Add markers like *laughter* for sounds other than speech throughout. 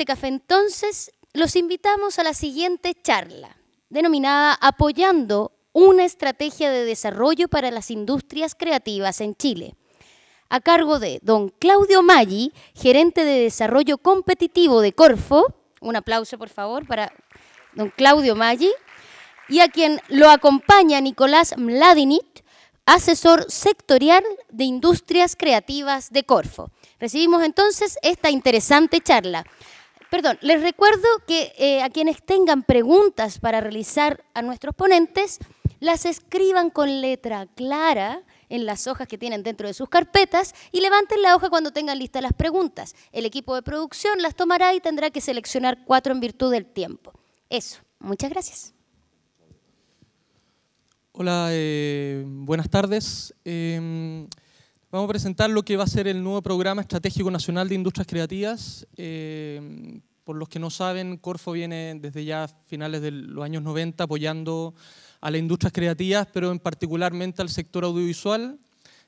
Este café entonces, los invitamos a la siguiente charla, denominada Apoyando una estrategia de desarrollo para las industrias creativas en Chile, a cargo de don Claudio Maggi, gerente de desarrollo competitivo de Corfo. Un aplauso, por favor, para don Claudio Maggi. Y a quien lo acompaña Nicolás Mladinich, asesor sectorial de industrias creativas de Corfo. Recibimos entonces esta interesante charla. Perdón, les recuerdo que eh, a quienes tengan preguntas para realizar a nuestros ponentes, las escriban con letra clara en las hojas que tienen dentro de sus carpetas y levanten la hoja cuando tengan listas las preguntas. El equipo de producción las tomará y tendrá que seleccionar cuatro en virtud del tiempo. Eso, muchas gracias. Hola, eh, buenas tardes. Eh, vamos a presentar lo que va a ser el nuevo programa estratégico nacional de industrias creativas por los que no saben, Corfo viene desde ya finales de los años 90 apoyando a las industrias creativas, pero en particularmente al sector audiovisual.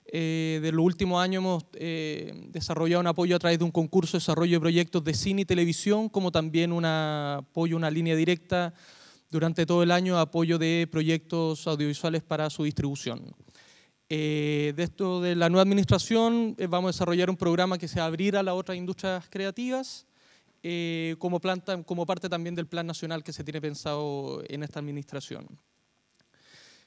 Eh, de los últimos años hemos eh, desarrollado un apoyo a través de un concurso de desarrollo de proyectos de cine y televisión, como también un apoyo, una línea directa durante todo el año, apoyo de proyectos audiovisuales para su distribución. Eh, de esto de la nueva administración eh, vamos a desarrollar un programa que se abrirá a las otras industrias creativas eh, como, planta, como parte también del plan nacional que se tiene pensado en esta administración.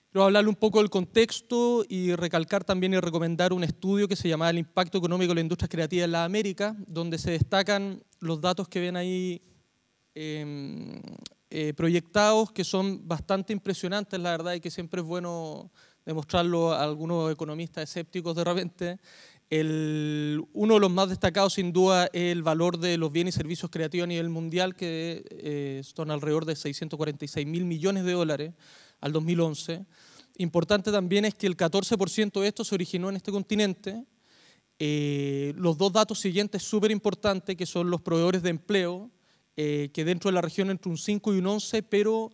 Quiero hablarle un poco del contexto y recalcar también y recomendar un estudio que se llama El impacto económico de la industria creativa en la América, donde se destacan los datos que ven ahí em, eh, proyectados, que son bastante impresionantes, la verdad, y que siempre es bueno demostrarlo a algunos economistas escépticos de repente, uno de los más destacados, sin duda, es el valor de los bienes y servicios creativos a nivel mundial, que eh, son alrededor de 646 mil millones de dólares al 2011. Importante también es que el 14% de esto se originó en este continente. Eh, los dos datos siguientes súper importantes, que son los proveedores de empleo, eh, que dentro de la región entre un 5 y un 11, pero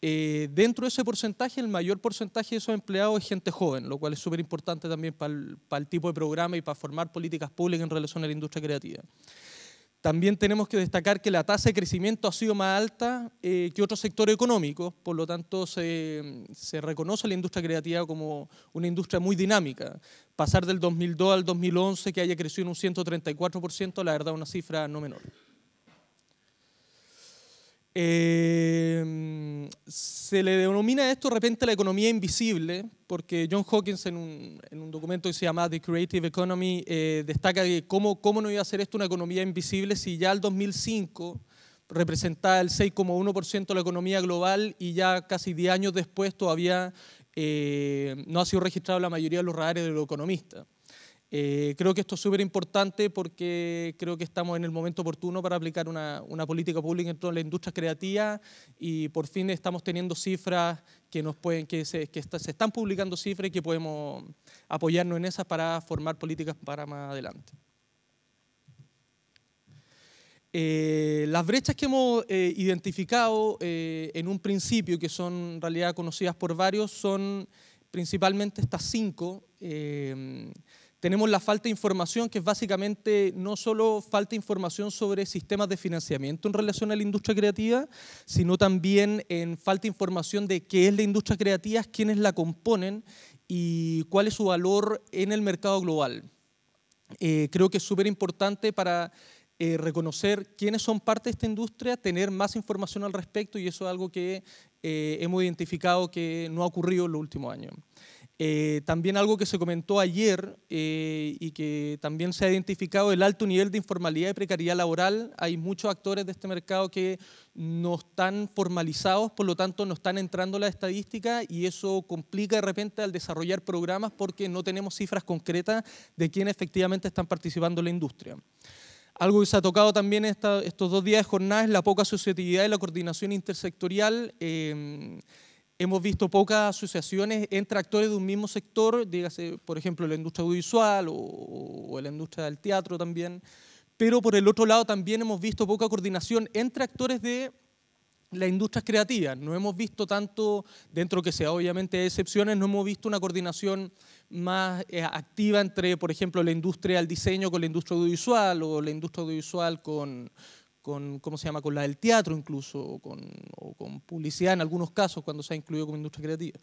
eh, dentro de ese porcentaje, el mayor porcentaje de esos empleados es gente joven, lo cual es súper importante también para el, tipo de programa y para formar políticas públicas en relación a la industria creativa. También tenemos que destacar que la tasa de crecimiento ha sido más alta eh, que otros sectores económicos, por lo tanto se, se, reconoce la industria creativa como una industria muy dinámica. Pasar del 2002 al 2011 que haya crecido en un 134%, la verdad una cifra no menor. Eh, se le denomina esto de repente la economía invisible, porque John Hawkins en un, documento que se llama The Creative Economy eh, destaca que cómo, no iba a ser esto una economía invisible si ya el 2005 representaba el 6,1% de la economía global y ya casi 10 años después todavía eh, no ha sido registrado la mayoría de los radares de los economistas. Eh, creo que esto es súper importante porque creo que estamos en el momento oportuno para aplicar una, una política pública en toda la industria creativa y por fin estamos teniendo cifras que, nos pueden, que, se, que se están publicando cifras y que podemos apoyarnos en esas para formar políticas para más adelante. Eh, las brechas que hemos eh, identificado en un principio, que son en realidad conocidas por varios, son principalmente estas cinco tenemos la falta de información, que es básicamente no solo falta de información sobre sistemas de financiamiento en relación a la industria creativa, sino también en falta de información de qué es la industria creativa, quiénes la componen y cuál es su valor en el mercado global. Eh, creo que es súper importante para eh, reconocer quiénes son parte de esta industria, tener más información al respecto y eso es algo que eh, hemos identificado que no ha ocurrido en los últimos años. Eh, también algo que se comentó ayer eh, y que también se ha identificado el alto nivel de informalidad y precariedad laboral. Hay muchos actores de este mercado que no están formalizados, por lo tanto no están entrando la estadística y eso complica de repente al desarrollar programas porque no tenemos cifras concretas de quién efectivamente están participando en la industria. Algo que se ha tocado también estos dos días de jornada es la poca asociatividad y la coordinación intersectorial. Eh, Hemos visto pocas asociaciones entre actores de un mismo sector, dígase, por ejemplo, la industria audiovisual o, la industria del teatro también, pero por el otro lado también hemos visto poca coordinación entre actores de las industrias creativas. No hemos visto tanto, dentro que sea obviamente excepciones, no hemos visto una coordinación más eh, activa entre, por ejemplo, la industria del diseño con la industria audiovisual o la industria audiovisual con, con, ¿cómo se llama?, con la del teatro incluso, o con, publicidad en algunos casos cuando se ha incluido como industria creativa.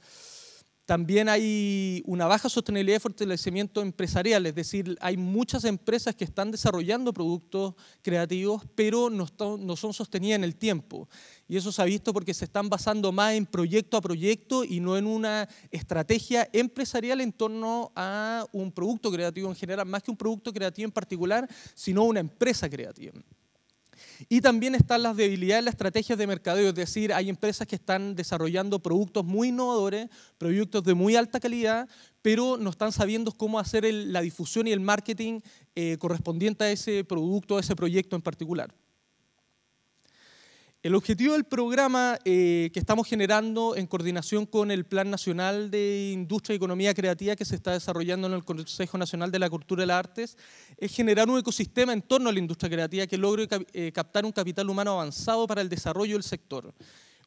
También hay una baja sostenibilidad y fortalecimiento empresarial, es decir, hay muchas empresas que están desarrollando productos creativos, pero no, son sostenidas en el tiempo. Y eso se ha visto porque se están basando más en proyecto a proyecto y no en una estrategia empresarial en torno a un producto creativo en general, más que un producto creativo en particular, sino una empresa creativa. Y también están las debilidades en las estrategias de mercadeo, es decir, hay empresas que están desarrollando productos muy innovadores, productos de muy alta calidad, pero no están sabiendo cómo hacer la difusión y el marketing eh, correspondiente a ese producto, a ese proyecto en particular. El objetivo del programa eh, que estamos generando en coordinación con el Plan Nacional de Industria y Economía Creativa que se está desarrollando en el Consejo Nacional de la Cultura y las Artes es generar un ecosistema en torno a la industria creativa que logre eh, captar un capital humano avanzado para el desarrollo del sector.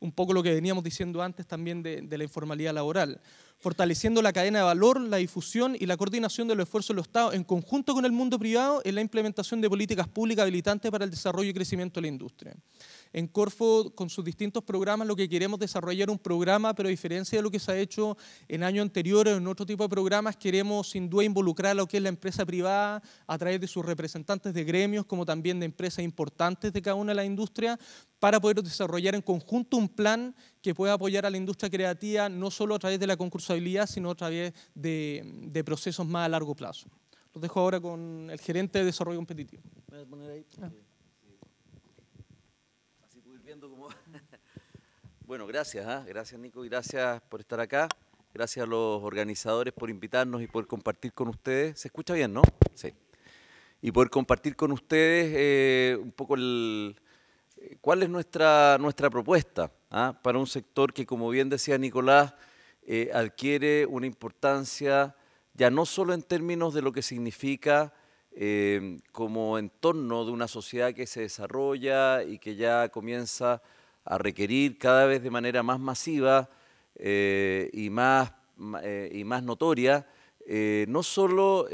Un poco lo que veníamos diciendo antes también de, la informalidad laboral. Fortaleciendo la cadena de valor, la difusión y la coordinación de los esfuerzos de los Estados en conjunto con el mundo privado en la implementación de políticas públicas habilitantes para el desarrollo y crecimiento de la industria. En Corfo, con sus distintos programas, lo que queremos desarrollar un programa, pero a diferencia de lo que se ha hecho en años anteriores o en otro tipo de programas, queremos sin duda involucrar a lo que es la empresa privada a través de sus representantes de gremios, como también de empresas importantes de cada una de las industrias, para poder desarrollar en conjunto un plan que pueda apoyar a la industria creativa no solo a través de la concursabilidad, sino a través de, procesos más a largo plazo. Los dejo ahora con el gerente de desarrollo competitivo. Voy poner ahí Bueno, gracias, ¿ah? gracias Nico, y gracias por estar acá. Gracias a los organizadores por invitarnos y por compartir con ustedes. ¿Se escucha bien, no? Sí. Y por compartir con ustedes eh, un poco el, eh, cuál es nuestra, nuestra propuesta ¿ah? para un sector que, como bien decía Nicolás, eh, adquiere una importancia ya no solo en términos de lo que significa como entorno de una sociedad que se desarrolla y que ya comienza a requerir cada vez de manera más masiva eh, y, más, eh, y más notoria, eh, no solo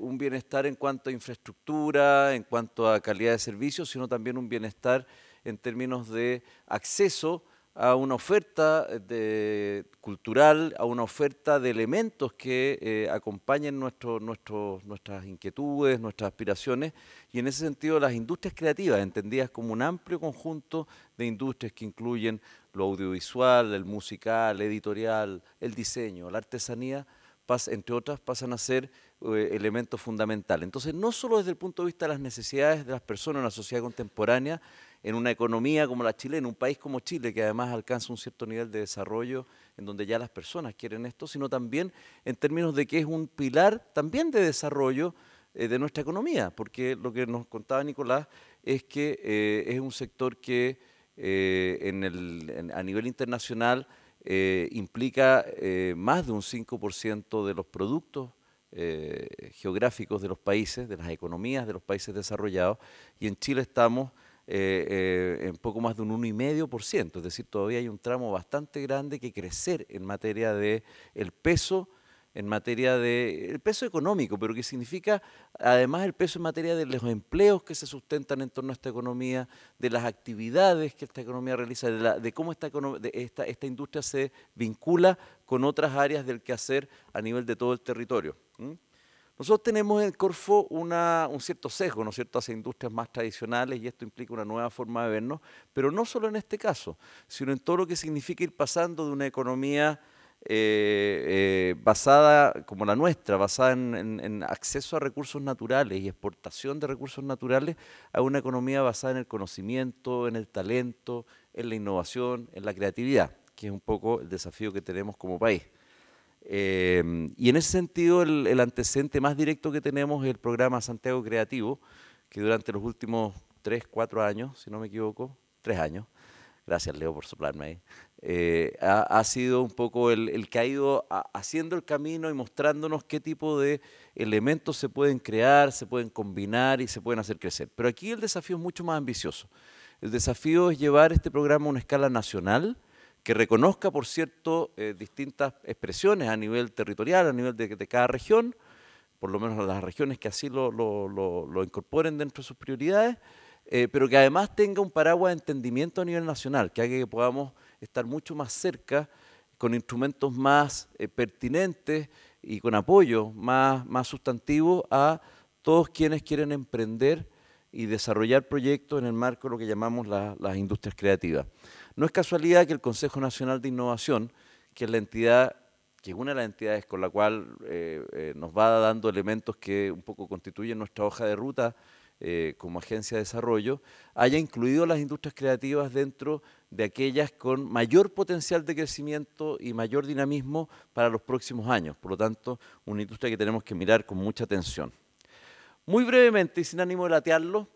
un bienestar en cuanto a infraestructura, en cuanto a calidad de servicios, sino también un bienestar en términos de acceso a una oferta eh, cultural, a una oferta de elementos que eh, acompañen nuestro, nuestras inquietudes, nuestras aspiraciones, y en ese sentido las industrias creativas, entendidas como un amplio conjunto de industrias que incluyen lo audiovisual, el musical, el editorial, el diseño, la artesanía, entre otras, pasan a ser eh, elementos fundamentales. Entonces, no solo desde el punto de vista de las necesidades de las personas en la sociedad contemporánea, en una economía como la chilena, un país como Chile, que además alcanza un cierto nivel de desarrollo en donde ya las personas quieren esto, sino también en términos de que es un pilar también de desarrollo eh, de nuestra economía, porque lo que nos contaba Nicolás es que eh, es un sector que eh, a nivel internacional implica más de un 5% de los productos geográficos de los países, de las economías de los países desarrollados, y en Chile estamos eh, eh, en poco más de un 1,5%, es decir, todavía hay un tramo bastante grande que crecer en materia de el peso en materia de el peso económico, pero que significa además el peso en materia de los empleos que se sustentan en torno a esta economía, de las actividades que esta economía realiza, de, cómo esta, esta, esta industria se vincula con otras áreas del quehacer a nivel de todo el territorio. Nosotros tenemos en Corfo una, un cierto sesgo, ¿no hacia industrias más tradicionales y esto implica una nueva forma de vernos, pero no solo en este caso, sino en todo lo que significa ir pasando de una economía eh, eh, basada, como la nuestra, basada en, acceso a recursos naturales y exportación de recursos naturales, a una economía basada en el conocimiento, en el talento, en la innovación, en la creatividad, que es un poco el desafío que tenemos como país. Em, y en ese sentido, el, antecedente más directo que tenemos es el programa Santiago Creativo, que durante los últimos tres, cuatro años, si no me equivoco, tres años, gracias Leo por soplarme ahí, eh, ha, sido un poco el, el que ha ido haciendo el camino y mostrándonos qué tipo de elementos se pueden crear, se pueden combinar y se pueden hacer crecer. Pero aquí el desafío es mucho más ambicioso. El desafío es llevar este programa a una escala nacional, que reconozca, por cierto, eh, distintas expresiones a nivel territorial, a nivel de, cada región, por lo menos las regiones que así lo, incorporen dentro de sus prioridades, eh, pero que además tenga un paraguas de entendimiento a nivel nacional, que haga que podamos estar mucho más cerca con instrumentos más eh, pertinentes y con apoyo más, más sustantivo a todos quienes quieren emprender y desarrollar proyectos en el marco de lo que llamamos las industrias creativas. No es casualidad que el Consejo Nacional de Innovación, que es la entidad que una de las entidades con la cual eh, eh, nos va dando elementos que un poco constituyen nuestra hoja de ruta eh, como agencia de desarrollo, haya incluido las industrias creativas dentro de aquellas con mayor potencial de crecimiento y mayor dinamismo para los próximos años. Por lo tanto, una industria que tenemos que mirar con mucha atención. Muy brevemente y sin ánimo de latearlo,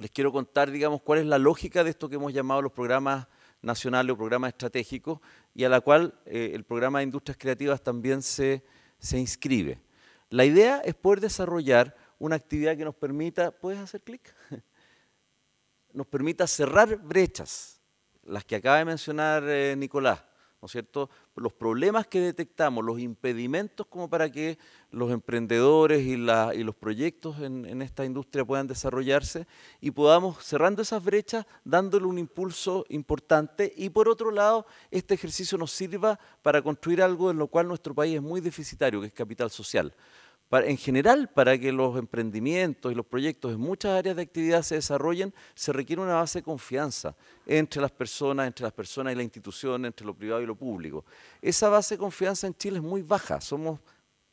les quiero contar, digamos, cuál es la lógica de esto que hemos llamado los programas nacionales o programas estratégicos y a la cual eh, el programa de industrias creativas también se, inscribe. La idea es poder desarrollar una actividad que nos permita, ¿puedes hacer clic? *laughs* nos permita cerrar brechas, las que acaba de mencionar eh, Nicolás, ¿no es cierto? Los problemas que detectamos, los impedimentos como para que los emprendedores y, los proyectos en, en, esta industria puedan desarrollarse y podamos, cerrando esas brechas, dándole un impulso importante y por otro lado, este ejercicio nos sirva para construir algo en lo cual nuestro país es muy deficitario, que es capital social en general, para que los emprendimientos y los proyectos en muchas áreas de actividad se desarrollen, se requiere una base de confianza entre las personas, entre las personas y la institución, entre lo privado y lo público. Esa base de confianza en Chile es muy baja, somos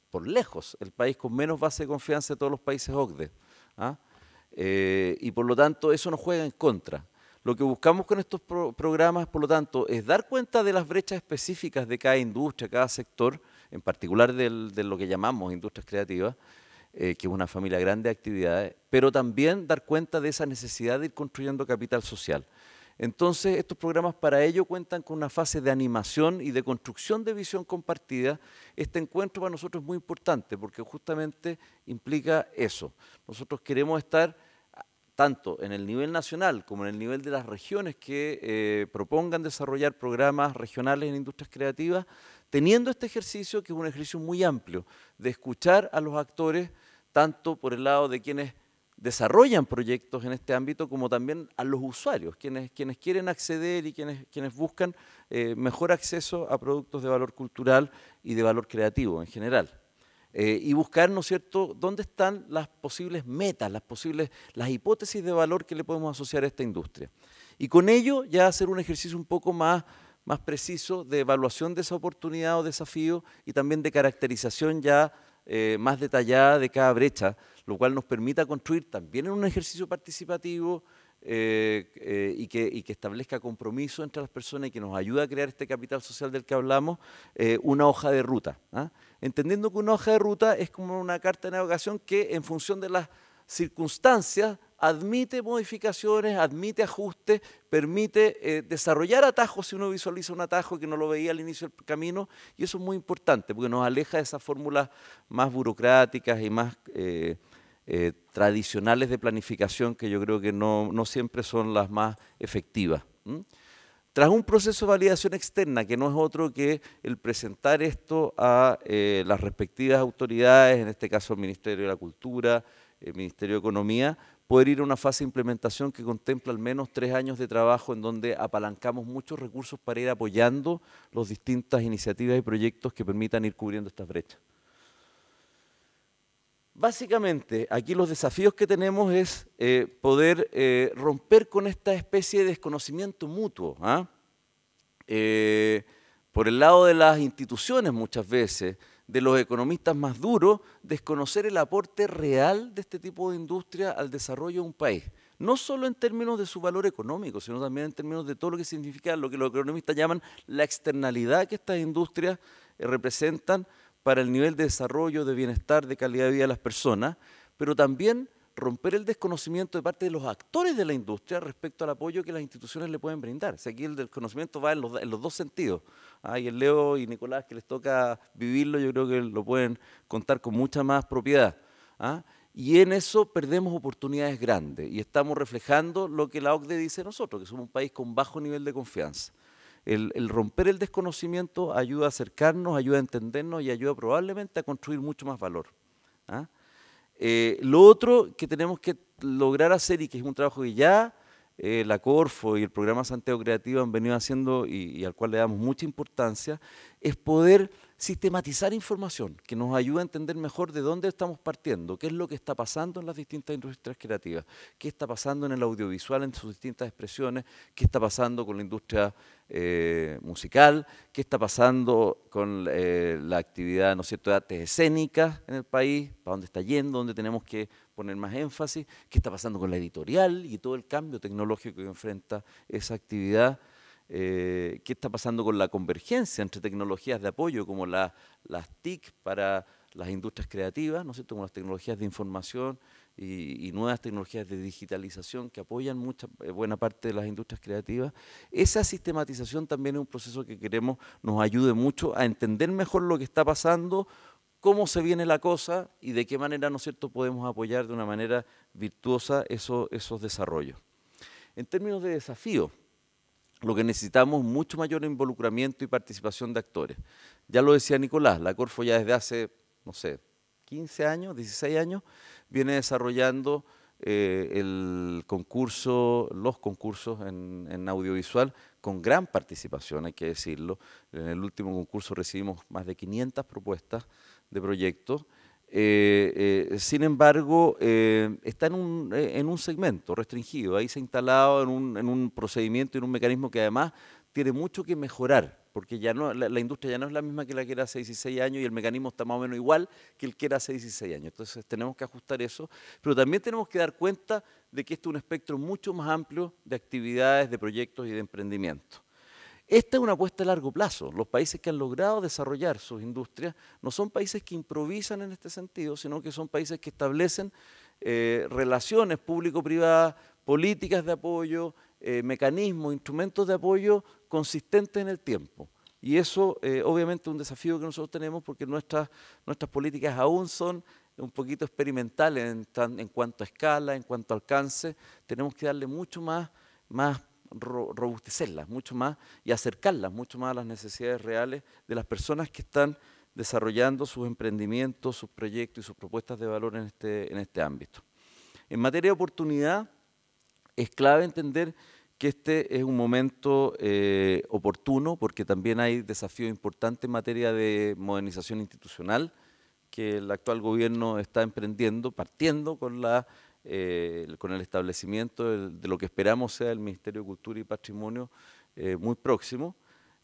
por lejos el país con menos base de confianza de todos los países OCDE. ¿ah? Eh, y por lo tanto eso nos juega en contra. Lo que buscamos con estos programas, por lo tanto, es dar cuenta de las brechas específicas de cada industria, cada sector, en particular de lo que llamamos industrias creativas, eh, que es una familia grande de actividades, pero también dar cuenta de esa necesidad de ir construyendo capital social. Entonces, estos programas para ello cuentan con una fase de animación y de construcción de visión compartida. Este encuentro para nosotros es muy importante porque justamente implica eso. Nosotros queremos estar tanto en el nivel nacional como en el nivel de las regiones que eh, propongan desarrollar programas regionales en industrias creativas, teniendo este ejercicio, que es un ejercicio muy amplio, de escuchar a los actores, tanto por el lado de quienes desarrollan proyectos en este ámbito, como también a los usuarios, quienes, quienes quieren acceder y quienes, quienes buscan eh, mejor acceso a productos de valor cultural y de valor creativo en general. Eh, y buscar, ¿no es cierto?, dónde están las posibles metas, las posibles, las hipótesis de valor que le podemos asociar a esta industria. Y con ello ya hacer un ejercicio un poco más más preciso de evaluación de esa oportunidad o desafío y también de caracterización ya eh, más detallada de cada brecha, lo cual nos permita construir también en un ejercicio participativo eh, eh, y, que, establezca compromiso entre las personas y que nos ayude a crear este capital social del que hablamos, una hoja de ruta. ¿ah? Entendiendo que una hoja de ruta es como una carta de navegación que en función de las circunstancias admite modificaciones, admite ajustes, permite eh, desarrollar atajos si uno visualiza un atajo que no lo veía al inicio del camino, y eso es muy importante porque nos aleja de esas fórmulas más burocráticas y más eh, eh, tradicionales de planificación que yo creo que no, siempre son las más efectivas. Tras un proceso de validación externa, que no es otro que el presentar esto a las respectivas autoridades, en este caso el Ministerio de la Cultura, el eh, Ministerio de Economía, poder ir a una fase de implementación que contempla al menos tres años de trabajo en donde apalancamos muchos recursos para ir apoyando las distintas iniciativas y proyectos que permitan ir cubriendo estas brechas. Básicamente, aquí los desafíos que tenemos es eh, poder eh, romper con esta especie de desconocimiento mutuo. ¿ah? por el lado de las instituciones muchas veces, de los economistas más duros desconocer el aporte real de este tipo de industria al desarrollo de un país. No solo en términos de su valor económico, sino también en términos de todo lo que significa lo que los economistas llaman la externalidad que estas industrias eh, representan para el nivel de desarrollo, de bienestar, de calidad de vida de las personas, pero también romper el desconocimiento de parte de los actores de la industria respecto al apoyo que las instituciones le pueden brindar. O aquí el desconocimiento va en los, dos sentidos. Hay ¿ah? el Leo y Nicolás, que les toca vivirlo, yo creo que lo pueden contar con mucha más propiedad. ¿ah? Y en eso perdemos oportunidades grandes y estamos reflejando lo que la OCDE dice nosotros, que somos un país con bajo nivel de confianza. El, el, romper el desconocimiento ayuda a acercarnos, ayuda a entendernos y ayuda probablemente a construir mucho más valor. ¿ah? Eh, lo otro que tenemos que lograr hacer y que es un trabajo que ya eh, la Corfo y el programa Santiago Creativo han venido haciendo y al cual le damos mucha importancia, es poder sistematizar información que nos ayude a entender mejor de dónde estamos partiendo, qué es lo que está pasando en las distintas industrias creativas, qué está pasando en el audiovisual en sus distintas expresiones, qué está pasando con la industria eh, musical, qué está pasando con eh, la actividad ¿no es cierto? de artes escénicas en el país, para dónde está yendo, dónde tenemos que poner más énfasis, qué está pasando con la editorial y todo el cambio tecnológico que enfrenta esa actividad. Eh, qué está pasando con la convergencia entre tecnologías de apoyo como las TIC para las industrias creativas, ¿no es cierto? como las tecnologías de información y, nuevas tecnologías de digitalización que apoyan mucha, eh, buena parte de las industrias creativas. Esa sistematización también es un proceso que queremos nos ayude mucho a entender mejor lo que está pasando, cómo se viene la cosa y de qué manera, ¿no es cierto?, podemos apoyar de una manera virtuosa esos desarrollos. En términos de desafío, lo que necesitamos mucho mayor involucramiento y participación de actores. Ya lo decía Nicolás, la Corfo ya desde hace, no sé, 15 años, 16 años, viene desarrollando eh, el concurso, los concursos en, en, audiovisual con gran participación, hay que decirlo. En el último concurso recibimos más de 500 propuestas de proyectos eh, eh, sin embargo, eh, está en un, segmento restringido, ahí se ha instalado en un, en un, procedimiento, en un mecanismo que además tiene mucho que mejorar, porque ya no, la, industria ya no es la misma que la que era hace 16 años y el mecanismo está más o menos igual que el que era hace 16 años. Entonces tenemos que ajustar eso, pero también tenemos que dar cuenta de que esto es un espectro mucho más amplio de actividades, de proyectos y de emprendimiento. Esta es una apuesta a largo plazo. Los países que han logrado desarrollar sus industrias no son países que improvisan en este sentido, sino que son países que establecen eh, relaciones público-privadas, políticas de apoyo, eh, mecanismos, instrumentos de apoyo consistentes en el tiempo. Y eso eh, obviamente es un desafío que nosotros tenemos porque nuestras, nuestras políticas aún son un poquito experimentales en, cuanto a escala, en cuanto a alcance. Tenemos que darle mucho más, más robustecerlas mucho más y acercarlas mucho más a las necesidades reales de las personas que están desarrollando sus emprendimientos, sus proyectos y sus propuestas de valor en este, en este ámbito. En materia de oportunidad, es clave entender que este es un momento eh, oportuno porque también hay desafíos importantes en materia de modernización institucional que el actual gobierno está emprendiendo, partiendo con la eh, con el establecimiento de, lo que esperamos sea el Ministerio de Cultura y Patrimonio eh, muy próximo,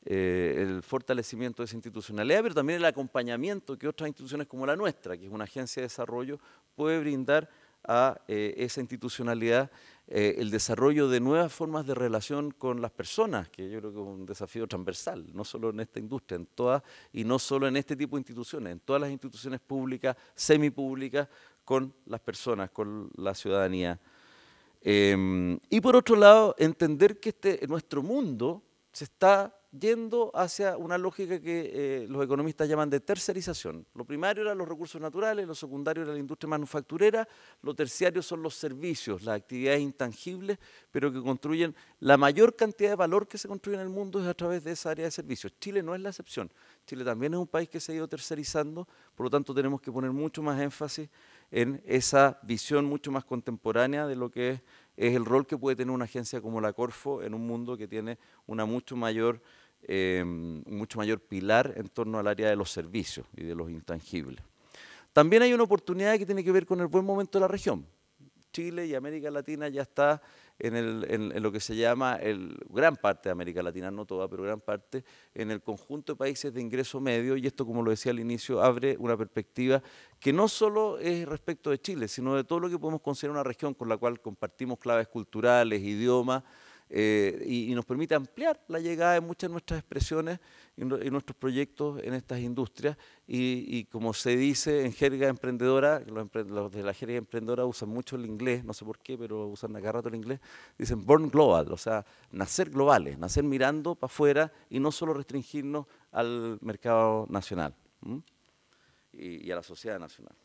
eh, el fortalecimiento de esa institucionalidad, pero también el acompañamiento que otras instituciones como la nuestra, que es una agencia de desarrollo, puede brindar a esa institucionalidad, el desarrollo de nuevas formas de relación con las personas, que yo creo que es un desafío transversal, no solo en esta industria, en todas, y no solo en este tipo de instituciones, en todas las instituciones públicas, semipúblicas, con las personas, con la ciudadanía. Em, y por otro lado, entender que este, nuestro mundo se está yendo hacia una lógica que eh, los economistas llaman de tercerización. Lo primario eran los recursos naturales, lo secundario era la industria manufacturera, lo terciario son los servicios, las actividades intangibles, pero que construyen la mayor cantidad de valor que se construye en el mundo es a través de esa área de servicios. Chile no es la excepción. Chile también es un país que se ha ido tercerizando, por lo tanto tenemos que poner mucho más énfasis en esa visión mucho más contemporánea de lo que es, el rol que puede tener una agencia como la Corfo en un mundo que tiene una mucho mayor, un em, mucho mayor pilar en torno al área de los servicios y de los intangibles. También hay una oportunidad que tiene que ver con el buen momento de la región. Chile y América Latina ya está en, lo que se llama el, gran parte de América Latina, no toda, pero gran parte, en el conjunto de países de ingreso medio, y esto, como lo decía al inicio, abre una perspectiva que no solo es respecto de Chile, sino de todo lo que podemos considerar una región con la cual compartimos claves culturales, idiomas, eh, y, nos permite ampliar la llegada de muchas de nuestras expresiones y, nuestros proyectos en estas industrias. Y, como se dice en jerga emprendedora, los, de la jerga emprendedora usan mucho el inglés, no sé por qué, pero usan acá rato el inglés, dicen born global, o sea, nacer globales, nacer mirando para afuera y no solo restringirnos al mercado nacional y a la sociedad nacional.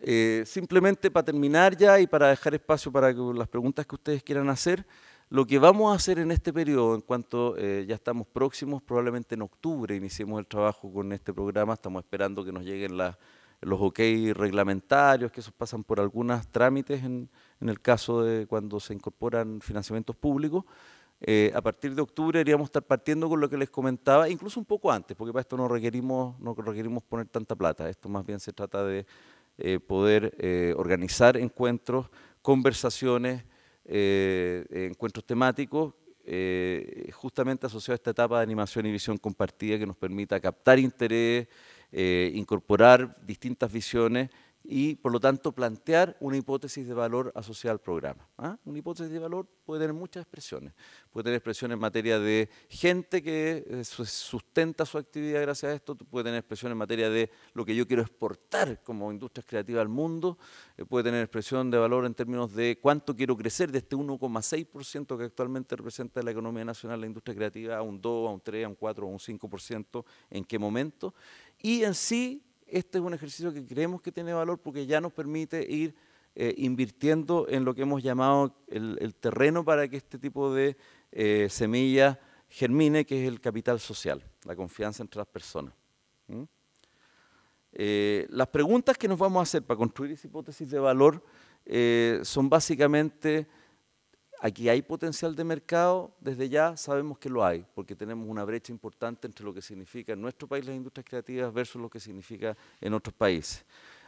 Eh, simplemente para terminar ya y para dejar espacio para las preguntas que ustedes quieran hacer, lo que vamos a hacer en este periodo, en cuanto eh, ya estamos próximos, probablemente en octubre iniciemos el trabajo con este programa, estamos esperando que nos lleguen los ok reglamentarios, que esos pasan por algunos trámites en, el caso de cuando se incorporan financiamientos públicos. Eh, a partir de octubre iríamos estar partiendo con lo que les comentaba, incluso un poco antes, porque para esto no requerimos, no requerimos poner tanta plata, esto más bien se trata de eh, poder eh, organizar encuentros, conversaciones, eh, encuentros temáticos, justamente asociados a esta etapa de animación y visión compartida que nos permita captar interés, incorporar distintas visiones y por lo tanto plantear una hipótesis de valor asociada al programa. ¿Ah? Una hipótesis de valor puede tener muchas expresiones. Puede tener expresiones en materia de gente que eh, sustenta su actividad gracias a esto, puede tener expresiones en materia de lo que yo quiero exportar como industrias creativas al mundo, eh, puede tener expresión de valor en términos de cuánto quiero crecer de este 1,6% que actualmente representa la economía nacional, la industria creativa, a un 2, a un 3, a un 4, a un 5%, en qué momento. Y en sí este es un ejercicio que creemos que tiene valor porque ya nos permite ir eh, invirtiendo en lo que hemos llamado el, terreno para que este tipo de eh, semillas germine, que es el capital social, la confianza entre las personas. Eh, las preguntas que nos vamos a hacer para construir esa hipótesis de valor eh, son básicamente aquí hay potencial de mercado, desde ya sabemos que lo hay, porque tenemos una brecha importante entre lo que significa en nuestro país las industrias creativas versus lo que significa en otros países.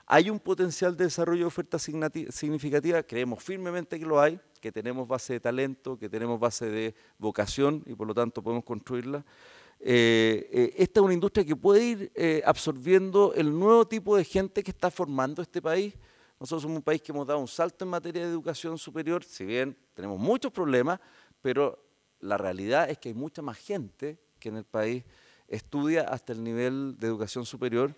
Hay un potencial de desarrollo de oferta significativa, creemos firmemente que lo hay, que tenemos base de talento, que tenemos base de vocación y por lo tanto podemos construirla. Eh, eh, esta es una industria que puede ir eh, absorbiendo el nuevo tipo de gente que está formando este país nosotros somos un país que hemos dado un salto en materia de educación superior, si bien tenemos muchos problemas, pero la realidad es que hay mucha más gente que en el país estudia hasta el nivel de educación superior.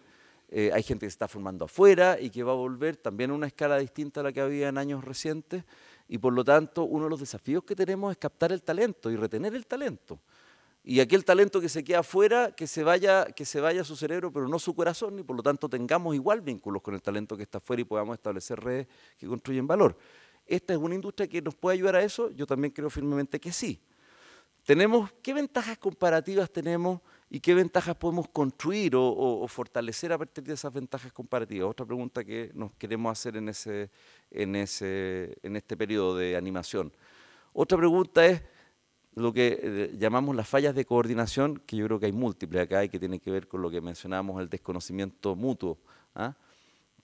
Eh, hay gente que se está formando afuera y que va a volver también a una escala distinta a la que había en años recientes. Y por lo tanto, uno de los desafíos que tenemos es captar el talento y retener el talento y aquel talento que se queda afuera, que se vaya, que se vaya a su cerebro, pero no su corazón, y por lo tanto tengamos igual vínculos con el talento que está afuera y podamos establecer redes que construyen valor. ¿Esta es una industria que nos puede ayudar a eso? Yo también creo firmemente que sí. Tenemos, ¿Qué ventajas comparativas tenemos y qué ventajas podemos construir o, fortalecer a partir de esas ventajas comparativas? Otra pregunta que nos queremos hacer en, ese, en, ese, en este periodo de animación. Otra pregunta es, lo que eh, llamamos las fallas de coordinación, que yo creo que hay múltiples acá y que tienen que ver con lo que mencionábamos, el desconocimiento mutuo. ¿ah?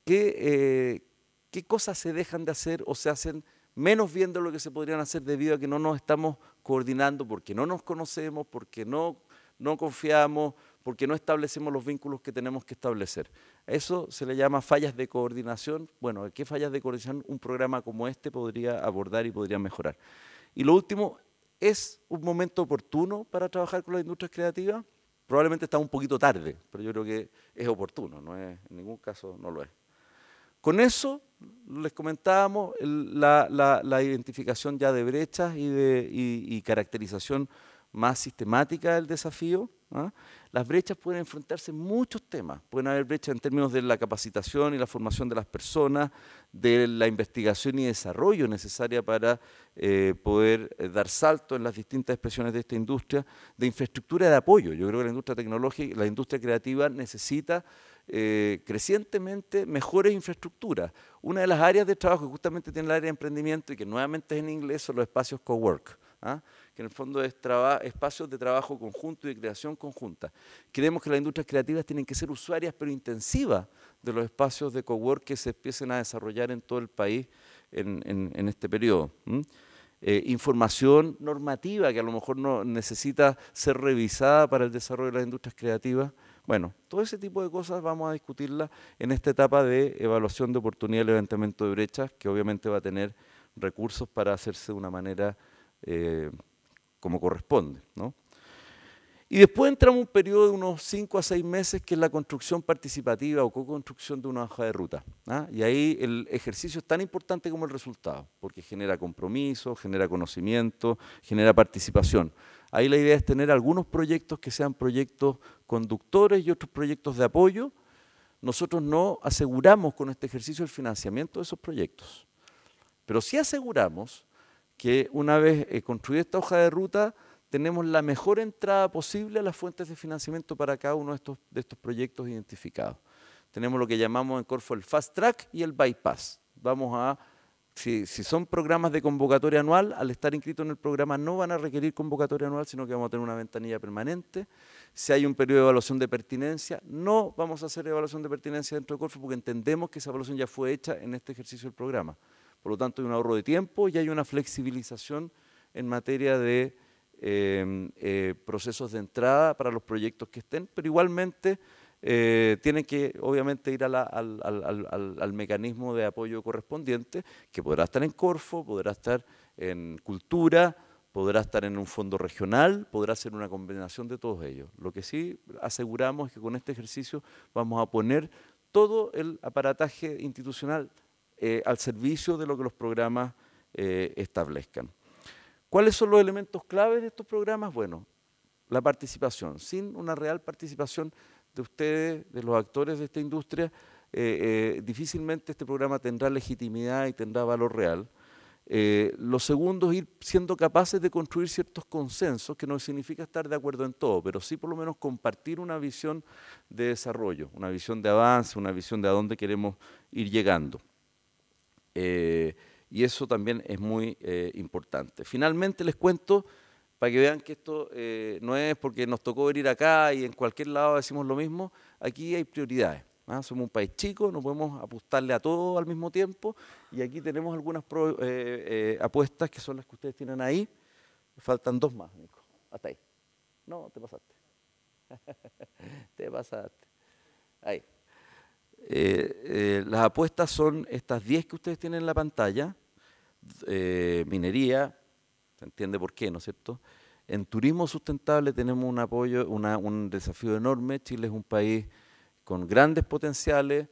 ¿Qué, eh, ¿Qué cosas se dejan de hacer o se hacen menos bien de lo que se podrían hacer debido a que no nos estamos coordinando, porque no nos conocemos, porque no, no confiamos, porque no establecemos los vínculos que tenemos que establecer. Eso se le llama fallas de coordinación. Bueno, ¿qué fallas de coordinación un programa como este podría abordar y podría mejorar? Y lo último, ¿Es un momento oportuno para trabajar con las industrias creativas? Probablemente está un poquito tarde, pero yo creo que es oportuno, no es, en ningún caso no lo es. Con eso les comentábamos la, identificación ya de brechas y, de, caracterización más sistemática del desafío ¿ah? las brechas pueden enfrentarse en muchos temas. Pueden haber brechas en términos de la capacitación y la formación de las personas, de la investigación y desarrollo necesaria para eh, poder eh, dar salto en las distintas expresiones de esta industria, de infraestructura de apoyo. Yo creo que la industria tecnológica, la industria creativa necesita eh, crecientemente mejores infraestructuras. Una de las áreas de trabajo que justamente tiene el área de emprendimiento y que nuevamente es en inglés son los espacios co-work. ¿ah? que en el fondo es espacios de trabajo conjunto y de creación conjunta. Creemos que las industrias creativas tienen que ser usuarias, pero intensivas, de los espacios de cowork que se empiecen a desarrollar en todo el país en, este periodo. Eh, información normativa que a lo mejor no necesita ser revisada para el desarrollo de las industrias creativas. Bueno, todo ese tipo de cosas vamos a discutirla en esta etapa de evaluación de oportunidad y levantamiento de brechas, que obviamente va a tener recursos para hacerse de una manera eh, como corresponde. ¿no? Y después entramos un periodo de unos 5 a 6 meses que es la construcción participativa o co-construcción de una hoja de ruta. ¿ah? Y ahí el ejercicio es tan importante como el resultado, porque genera compromiso, genera conocimiento, genera participación. Ahí la idea es tener algunos proyectos que sean proyectos conductores y otros proyectos de apoyo. Nosotros no aseguramos con este ejercicio el financiamiento de esos proyectos, pero sí aseguramos que una vez eh, construida esta hoja de ruta, tenemos la mejor entrada posible a las fuentes de financiamiento para cada uno de estos, proyectos identificados. Tenemos lo que llamamos en Corfo el fast track y el bypass. Vamos a, si, si son programas de convocatoria anual, al estar inscritos en el programa no van a requerir convocatoria anual, sino que vamos a tener una ventanilla permanente. Si hay un periodo de evaluación de pertinencia, no vamos a hacer evaluación de pertinencia dentro de Corfo porque entendemos que esa evaluación ya fue hecha en este ejercicio del programa. Por lo tanto, hay un ahorro de tiempo y hay una flexibilización en materia de em, eh, procesos de entrada para los proyectos que estén, pero igualmente tiene eh, tienen que obviamente ir al, al, mecanismo de apoyo correspondiente, que podrá estar en Corfo, podrá estar en Cultura, podrá estar en un fondo regional, podrá ser una combinación de todos ellos. Lo que sí aseguramos es que con este ejercicio vamos a poner todo el aparataje institucional eh, al servicio de lo que los programas eh, establezcan. ¿Cuáles son los elementos claves de estos programas? Bueno, la participación. Sin una real participación de ustedes, de los actores de esta industria, eh, difícilmente este programa tendrá legitimidad y tendrá valor real. lo segundo ir siendo capaces de construir ciertos consensos, que no significa estar de acuerdo en todo, pero sí por lo menos compartir una visión de desarrollo, una visión de avance, una visión de a dónde queremos ir llegando. Eh, y eso también es muy eh, importante. Finalmente les cuento, para que vean que esto eh, no es porque nos tocó venir acá y en cualquier lado decimos lo mismo, aquí hay prioridades. ¿ah? Somos un país chico, no podemos apostarle a todo al mismo tiempo y aquí tenemos algunas apuestas que son las que ustedes tienen ahí. Faltan dos más, Nico. Hasta ahí. No, te pasaste. *laughs* te pasaste. Ahí. Eh, eh, las apuestas son estas 10 que ustedes tienen en la pantalla, eh, minería, se entiende por qué, ¿no es cierto? En turismo sustentable tenemos un apoyo, un desafío enorme. Chile es un país con grandes potenciales.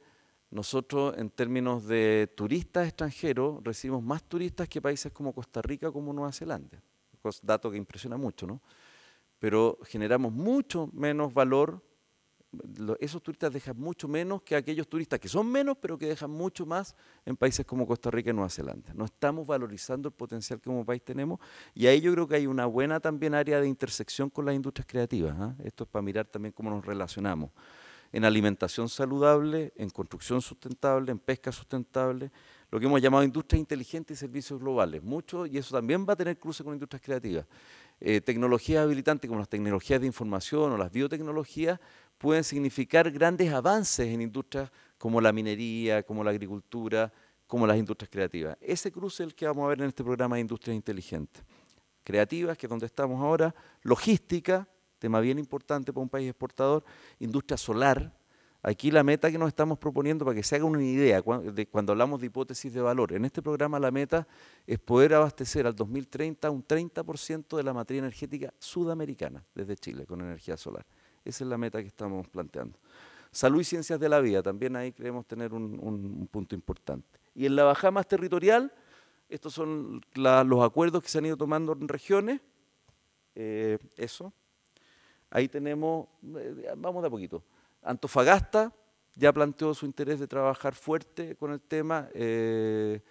Nosotros, en términos de turistas extranjeros, recibimos más turistas que países como Costa Rica, como Nueva Zelanda. Dato que impresiona mucho, ¿no? Pero generamos mucho menos valor esos turistas dejan mucho menos que aquellos turistas que son menos, pero que dejan mucho más en países como Costa Rica y Nueva Zelanda. No estamos valorizando el potencial que como país tenemos y ahí yo creo que hay una buena también área de intersección con las industrias creativas. ¿ah? Esto es para mirar también cómo nos relacionamos en alimentación saludable, en construcción sustentable, en pesca sustentable, lo que hemos llamado industrias inteligentes y servicios globales. Mucho, y eso también va a tener cruce con industrias creativas. Eh, tecnologías habilitantes como las tecnologías de información o las biotecnologías pueden significar grandes avances en industrias como la minería, como la agricultura, como las industrias creativas. Ese cruce es el que vamos a ver en este programa de industrias inteligentes. Creativas, que es donde estamos ahora, logística, tema bien importante para un país exportador, industria solar. Aquí la meta que nos estamos proponiendo, para que se haga una idea, cuando hablamos de hipótesis de valor, en este programa la meta es poder abastecer al 2030 un 30% de la materia energética sudamericana desde Chile con energía solar. Esa es la meta que estamos planteando. Salud y ciencias de la vida, también ahí queremos tener un, punto importante. Y en la Baja más territorial, estos son los acuerdos que se han ido tomando en regiones. Eh, eso. Ahí tenemos, eh, vamos de a poquito. Antofagasta ya planteó su interés de trabajar fuerte con el tema. Eh,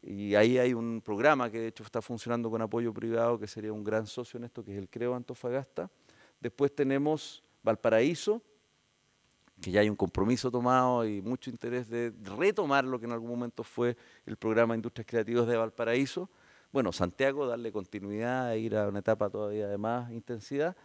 y ahí hay un programa que de hecho está funcionando con apoyo privado, que sería un gran socio en esto, que es el Creo Antofagasta. Después tenemos Valparaíso, que ya hay un compromiso tomado y mucho interés de retomar lo que en algún momento fue el programa Industrias Creativas de Valparaíso. Bueno, Santiago, darle continuidad, e ir a una etapa todavía de más intensidad.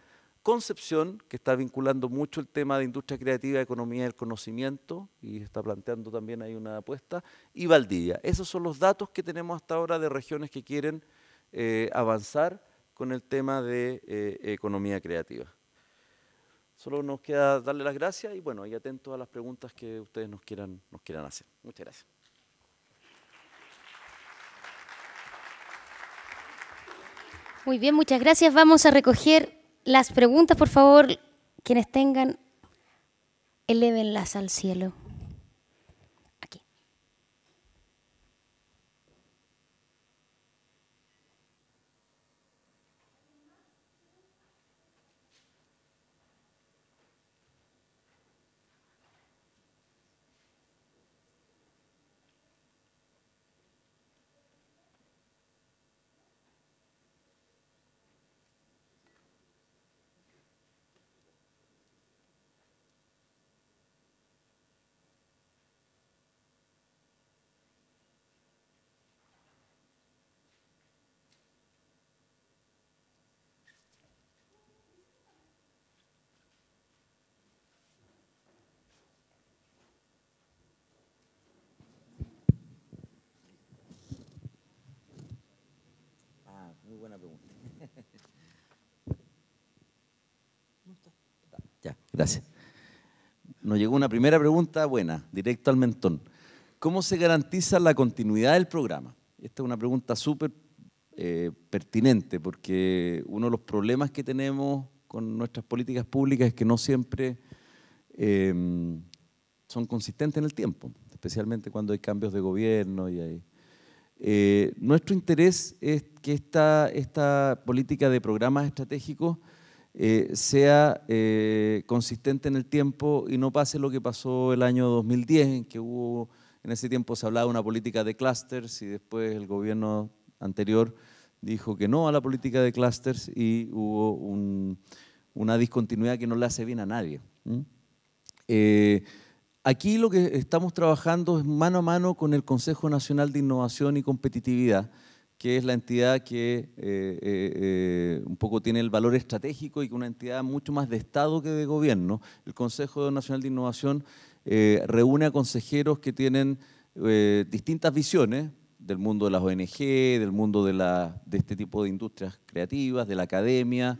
Concepción, que está vinculando mucho el tema de industria creativa, economía del conocimiento, y está planteando también ahí una apuesta, y Valdivia. Esos son los datos que tenemos hasta ahora de regiones que quieren eh, avanzar con el tema de eh, economía creativa. Solo nos queda darle las gracias y bueno, y atento a las preguntas que ustedes nos quieran, nos quieran hacer. Muchas gracias. Muy bien, muchas gracias. Vamos a recoger las preguntas, por favor, quienes tengan, elévenlas al cielo. Gracias. Nos llegó una primera pregunta buena, directo al mentón. ¿Cómo se garantiza la continuidad del programa? Esta es una pregunta súper eh, pertinente porque uno de los problemas que tenemos con nuestras políticas públicas es que no siempre em, son consistentes en el tiempo, especialmente cuando hay cambios de gobierno y hay... Eh, nuestro interés es que esta, esta política de programas estratégicos eh, sea eh, consistente en el tiempo y no pase lo que pasó el año 2010, en que hubo, en ese tiempo se hablaba de una política de clusters y después el gobierno anterior dijo que no a la política de clusters y hubo una discontinuidad que no le hace bien a nadie. Eh, aquí lo que estamos trabajando es mano a mano con el Consejo Nacional de Innovación y Competitividad, que es la entidad que eh, eh, eh, un poco tiene el valor estratégico y que es una entidad mucho más de Estado que de gobierno. El Consejo Nacional de Innovación reúne a consejeros que tienen distintas visiones del mundo de las ONG, del mundo de, de este tipo de industrias creativas, de la academia,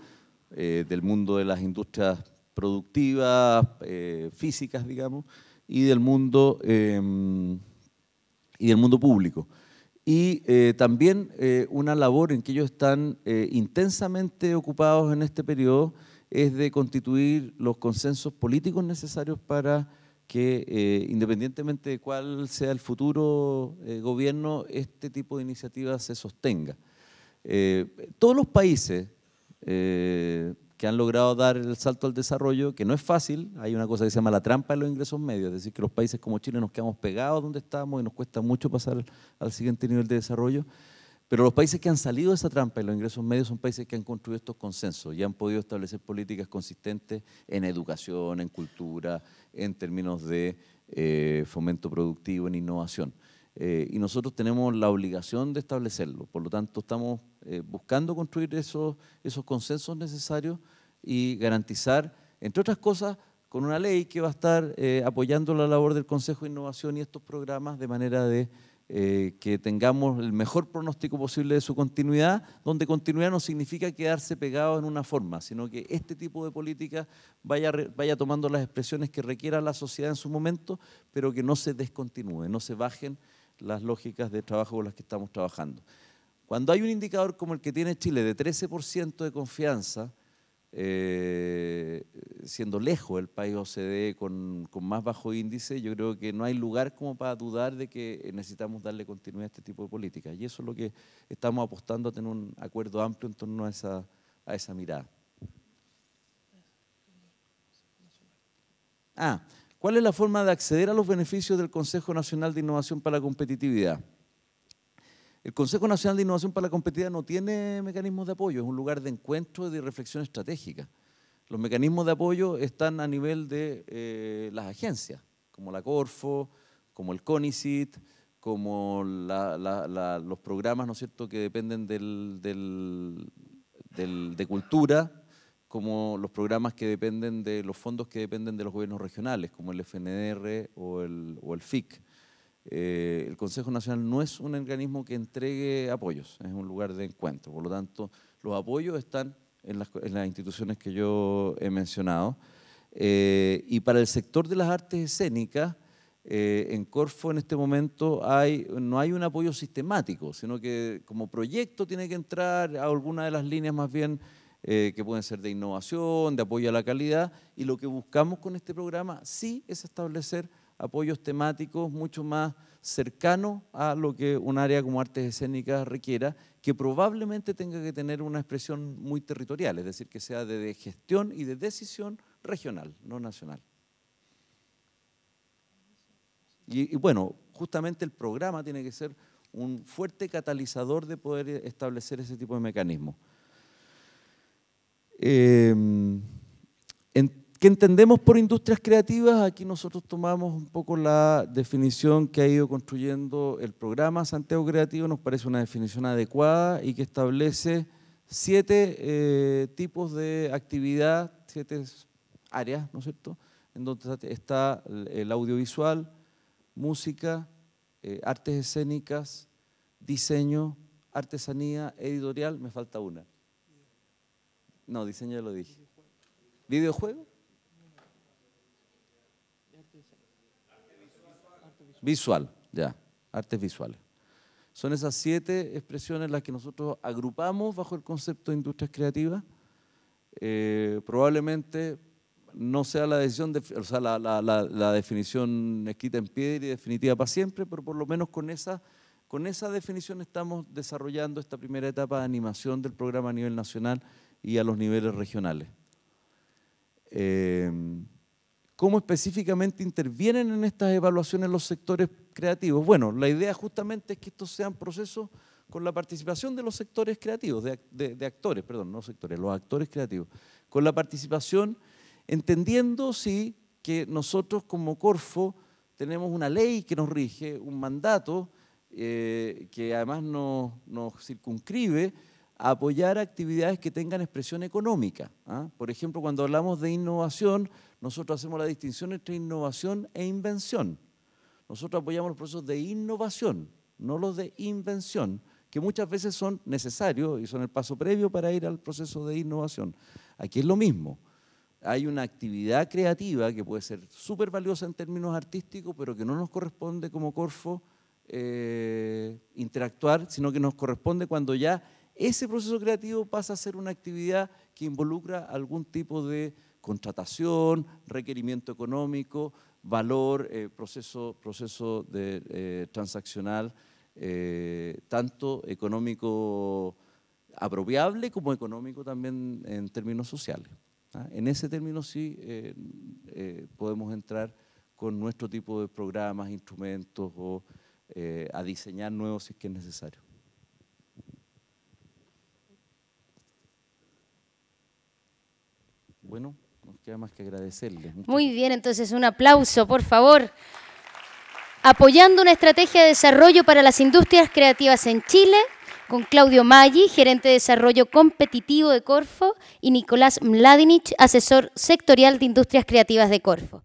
del mundo de las industrias productivas, físicas, digamos, y del mundo, em, y del mundo público y eh, también eh, una labor en que ellos están eh, intensamente ocupados en este periodo es de constituir los consensos políticos necesarios para que, independientemente de cuál sea el futuro gobierno, este tipo de iniciativas se sostenga. todos los países que han logrado dar el salto al desarrollo, que no es fácil, hay una cosa que se llama la trampa de los ingresos medios, es decir, que los países como Chile nos quedamos pegados donde estamos y nos cuesta mucho pasar al siguiente nivel de desarrollo, pero los países que han salido de esa trampa de los ingresos medios son países que han construido estos consensos y han podido establecer políticas consistentes en educación, en cultura, en términos de eh, fomento productivo, en innovación. Eh, y nosotros tenemos la obligación de establecerlo. Por lo tanto, estamos eh, buscando construir esos, consensos necesarios y garantizar, entre otras cosas, con una ley que va a estar eh, apoyando la labor del Consejo de Innovación y estos programas de manera de que tengamos el mejor pronóstico posible de su continuidad, donde continuidad no significa quedarse pegado en una forma, sino que este tipo de política vaya, vaya tomando las expresiones que requiera la sociedad en su momento, pero que no se descontinúe, no se bajen las lógicas de trabajo con las que estamos trabajando. Cuando hay un indicador como el que tiene Chile de 13% de confianza, eh, siendo lejos el país OCDE con, más bajo índice, yo creo que no hay lugar como para dudar de que necesitamos darle continuidad a este tipo de políticas. Y eso es lo que estamos apostando a tener un acuerdo amplio en torno a esa, a esa mirada. Ah, ¿Cuál es la forma de acceder a los beneficios del Consejo Nacional de Innovación para la Competitividad? El Consejo Nacional de Innovación para la Competitividad no tiene mecanismos de apoyo, es un lugar de encuentro y de reflexión estratégica. Los mecanismos de apoyo están a nivel de eh, las agencias, como la Corfo, como el CONICIT, como los programas ¿no es cierto? que dependen de cultura, como los programas que dependen de los fondos que dependen de los gobiernos regionales, como el FNR o el, el FIC. Eh, el Consejo Nacional no es un organismo que entregue apoyos, es un lugar de encuentro. Por lo tanto, los apoyos están en las, instituciones que yo he mencionado. Eh, y para el sector de las artes escénicas, eh, en Corfo en este momento hay, no hay un apoyo sistemático, sino que como proyecto tiene que entrar a alguna de las líneas más bien eh, que pueden ser de innovación, de apoyo a la calidad, y lo que buscamos con este programa sí es establecer apoyos temáticos mucho más cercanos a lo que un área como artes escénicas requiera, que probablemente tenga que tener una expresión muy territorial, es decir, que sea de gestión y de decisión regional, no nacional. y, bueno, justamente el programa tiene que ser un fuerte catalizador de poder establecer ese tipo de mecanismos. Eh, em, ¿Qué entendemos por industrias creativas? Aquí nosotros tomamos un poco la definición que ha ido construyendo el programa Santiago Creativo, nos parece una definición adecuada y que establece siete eh, tipos de actividad, siete áreas, ¿no es cierto? En donde está el audiovisual, música, eh, artes escénicas, diseño, artesanía, editorial, me falta una. No, diseño ya lo dije. ¿Videojuego? Visual, ya, artes visuales. Son esas siete expresiones las que nosotros agrupamos bajo el concepto de industrias creativas. Eh, probablemente no sea la decisión, o sea, la, la, la, la, definición escrita en piedra y definitiva para siempre, pero por lo menos con esa, con esa definición estamos desarrollando esta primera etapa de animación del programa a nivel nacional y a los niveles regionales. Em, ¿Cómo específicamente intervienen en estas evaluaciones los sectores creativos? Bueno, la idea justamente es que estos sean procesos con la participación de los sectores creativos, de, actores, perdón, no sectores, los actores creativos, con la participación, entendiendo sí que nosotros como Corfo tenemos una ley que nos rige, un mandato eh, que además nos, nos circunscribe, apoyar actividades que tengan expresión económica. ¿ah? Por ejemplo, cuando hablamos de innovación, nosotros hacemos la distinción entre innovación e invención. Nosotros apoyamos los procesos de innovación, no los de invención, que muchas veces son necesarios y son el paso previo para ir al proceso de innovación. Aquí es lo mismo. Hay una actividad creativa que puede ser súper valiosa en términos artísticos, pero que no nos corresponde como Corfo eh, interactuar, sino que nos corresponde cuando ya ese proceso creativo pasa a ser una actividad que involucra algún tipo de contratación, requerimiento económico, valor, eh, proceso, proceso eh, transaccional, eh, tanto económico apropiable como económico también en términos sociales. ¿ah? En ese término sí podemos entrar con nuestro tipo de programas, instrumentos o a diseñar nuevos si es que es necesario. Bueno, no queda más que agradecerles. Muy bien, entonces un aplauso, por favor. Apoyando una estrategia de desarrollo para las industrias creativas en Chile, con Claudio Maggi, gerente de desarrollo competitivo de Corfo, y Nicolás Mladinich, asesor sectorial de industrias creativas de Corfo.